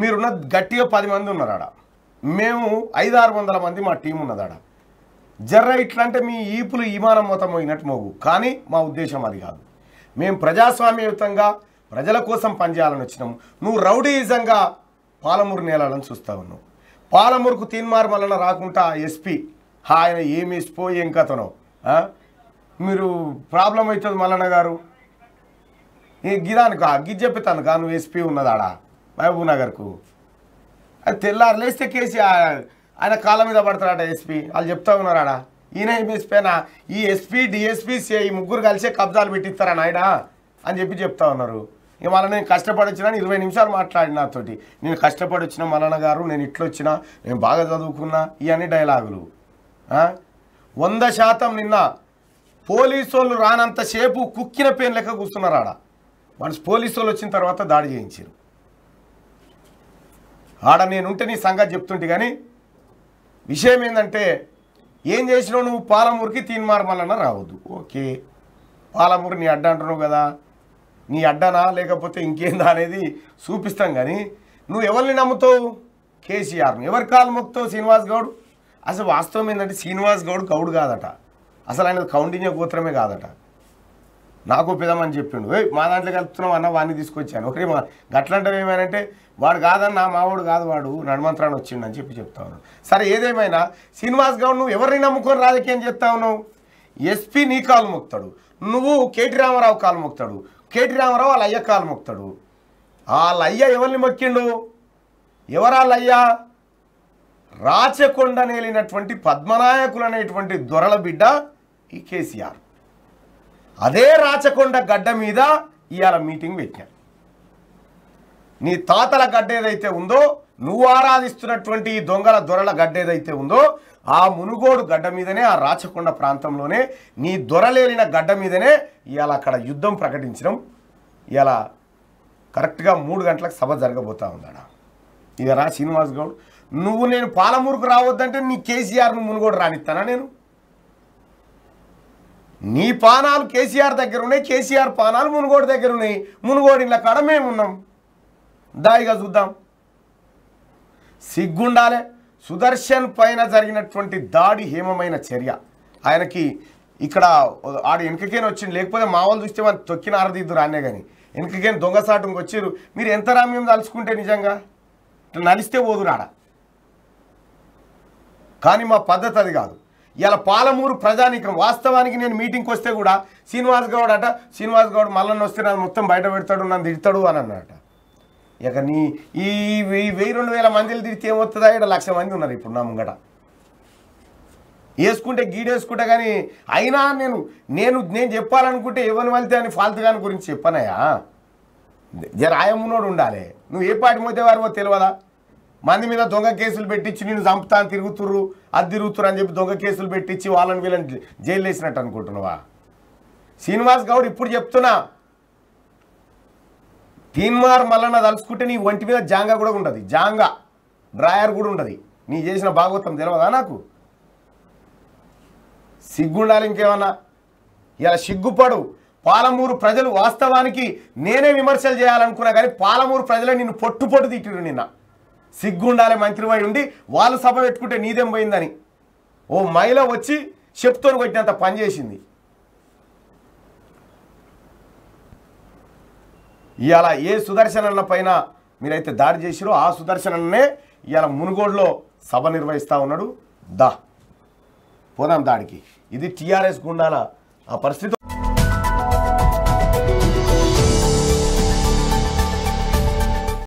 మీరున్న గట్టిగా పది మంది ఉన్నారు ఆడ మేము ఐదు ఆరు వందల మంది మా టీం ఉన్నది ఆడ జర్ర ఇట్లంటే మీ ఈపులు ఈమానం మొత్తం మోగు కానీ మా ఉద్దేశం అది కాదు మేము ప్రజాస్వామ్యయుతంగా ప్రజల కోసం పనిచేయాలని వచ్చినాము నువ్వు రౌడీయిజంగా పాలమూరు నేలాలని చూస్తా ఉన్నావు పాలమూరుకు తీన్మార్ వలన రాకుండా ఎస్పీ ఆయన ఏమి ఎస్పో ఏం కథనో మీరు ప్రాబ్లం అవుతుంది మల్లన్న గారు ఈ గిదానికి గిజ్ చెప్పేతాను కాను ఎస్పీ ఉన్నదాడా మహబూబ్ నగర్కు అది తెల్లారు లేస్తే కేసీ ఆయన కాళ్ళ మీద పడతారట ఎస్పీ వాళ్ళు చెప్తా ఉన్నారాడా ఈయన ఎస్పీనా ఈ ఎస్పీ డిఎస్పీ ఈ ముగ్గురు కలిసే కబ్జాలు పెట్టిస్తారా నాయన అని చెప్పి చెప్తా ఉన్నారు ఇవాళ నేను కష్టపడి వచ్చినా ఇరవై నిమిషాలు మాట్లాడిన నాతోటి నేను కష్టపడి వచ్చిన మలన్న గారు నేను ఇట్లొచ్చినా నేను బాగా చదువుకున్నా ఇవన్నీ డైలాగులు వంద శాతం నిన్న పోలీసు వాళ్ళు రానంతసేపు కుక్కిన పేన్ లెక్క కూర్చున్నారు ఆడ మన పోలీసు వాళ్ళు వచ్చిన తర్వాత దాడి చేయించారు ఆడ నేనుంటే నీ సంగతి చెప్తుంటే కానీ విషయం ఏంటంటే ఏం చేసినావు నువ్వు పాలమూరుకి తీన్మార్మలన రావద్దు ఓకే పాలమూరు నీ అడ్డ అంటున్నావు కదా నీ అడ్డనా లేకపోతే ఇంకేందా అనేది చూపిస్తాం కానీ నువ్వు ఎవరిని నమ్ముతావు కేసీఆర్ని ఎవరి కాలు మొక్తావు శ్రీనివాస్ గౌడ్ అసలు వాస్తవం ఏంటంటే శ్రీనివాస్ గౌడ్ గౌడ్ కాదట అసలు ఆయన కౌండిన్య గోత్రమే కాదట నాకు పెదమని చెప్పిండు ఏ మా దాంట్లో కలుపుతున్నాం అన్న వాడిని తీసుకొచ్చాను ఒకరి మా గట్లంటే ఏమైనా వాడు కాదని నా మావాడు కాదు వాడు నడుమంత్రాన్ని వచ్చిండు అని చెప్పి చెప్తా సరే ఏదేమైనా శ్రీనివాస్ గౌడ్ నువ్వు ఎవరిని నమ్ముకొని రాజకీయం చెప్తా ఉన్నావు ఎస్పీ నీ కాలు మొక్తాడు నువ్వు కేటీ రామారావు కాలు మొక్తాడు కేటీ రామారావు వాళ్ళ అయ్య కాలు మొక్తాడు వాళ్ళ అయ్య ఎవరిని మొక్కిండు ఎవరాళ్ళ అయ్యా రాచకొండ నేలినటువంటి పద్మనాయకులు అనేటువంటి దొరల బిడ్డ ఈ కేసీఆర్ అదే రాచకొండ గడ్డ మీద ఇవాళ మీటింగ్ పెట్టాను నీ తాతల గడ్డ ఏదైతే ఉందో నువ్వు ఆరాధిస్తున్నటువంటి దొంగల దొరల గడ్డ ఏదైతే ఉందో ఆ మునుగోడు గడ్డ మీదనే ఆ రాచకొండ ప్రాంతంలోనే నీ దొరలేలిన గడ్డ మీదనే ఇవాళ అక్కడ యుద్ధం ప్రకటించడం ఇలా కరెక్ట్గా మూడు గంటలకు సభ జరగబోతా ఉందా ఇదరా శ్రీనివాస్ గౌడ్ నువ్వు నేను పాలమూరుకు రావద్దంటే నీ కేసీఆర్ను మునుగోడు రానిస్తానా నేను నీ పానాలు కేసీఆర్ దగ్గర ఉన్నాయి కేసీఆర్ పానాలు మునుగోడు దగ్గర ఉన్నాయి మునుగోడు ఇంట్లో కడ మేమున్నాం దాయిగా చూద్దాం సిగ్గుండాలే సుదర్శన్ పైన జరిగినటువంటి దాడి హేమమైన చర్య ఆయనకి ఇక్కడ ఆడు వెనుకకేని వచ్చింది లేకపోతే మా వాళ్ళు చూస్తే వాళ్ళు తొక్కిన ఆరదిద్దురు అనే కానీ వెనుకకేని దొంగసాటంకి వచ్చారు మీరు ఎంత రామ్యం తలుచుకుంటే నిజంగా నలిస్తే పోదురాడా కానీ మా పద్ధతి అది కాదు ఇలా పాలమూరు ప్రజానీకం వాస్తవానికి నేను మీటింగ్కి వస్తే కూడా శ్రీనివాస్ గౌడ్ అట శ్రీనివాస్ గౌడ్ మళ్ళీ వస్తే నన్ను మొత్తం బయట పెడతాడు నన్ను తిడతాడు అని అన్నట ఇక నీ ఈ వెయ్యి రెండు వేల మందిలు తిరిగి ఏమవుతుందా ఇక్కడ లక్ష మంది ఉన్నారు ఇప్పుడు నా ముంగట వేసుకుంటే గీడేసుకుంటే కానీ అయినా నేను నేను నేను చెప్పాలనుకుంటే ఎవరిని వెళ్తే అని ఫాల్తు గురించి చెప్పనయా జర ఆయమున్నోడు ఉండాలి నువ్వు ఏ పాటి మధ్య వారివో తెలియదా మంది మీద దొంగ కేసులు పెట్టించి నేను చంపుతాను తిరుగుతుర్రు అది తిరుగుతురు అని చెప్పి దొంగ కేసులు పెట్టించి వాళ్ళని వీళ్ళని జైలు వేసినట్టు అనుకుంటున్నావా శ్రీనివాస్ గౌడ్ ఇప్పుడు చెప్తున్నా తీన్మార్ మల్లన్న తలుసుకుంటే నీ ఒంటి మీద జాంగా కూడా ఉండదు జాంగా డ్రాయర్ కూడా ఉండదు నీ చేసిన భాగవతం తెలియదా నాకు సిగ్గుండాలి ఇంకేమన్నా ఇలా సిగ్గుపడు పాలమూరు ప్రజలు వాస్తవానికి నేనే విమర్శలు చేయాలనుకున్నా కానీ పాలమూరు ప్రజలే నిన్ను పొట్టు పొట్టు తిట్టిరు నిన్న సిగ్గుండాలి వై ఉండి వాళ్ళు సభ పెట్టుకుంటే నీదేం పోయిందని ఓ మహిళ వచ్చి చెప్తూ కొట్టినంత పనిచేసింది ఇవాళ ఏ సుదర్శనల పైన మీరైతే దాడి చేసిరో ఆ సుదర్శనల్నే అన్నే ఇవాళ మునుగోడులో సభ నిర్వహిస్తూ ఉన్నాడు దా పోదాం దాడికి ఇది టీఆర్ఎస్ గుండాల ఆ పరిస్థితి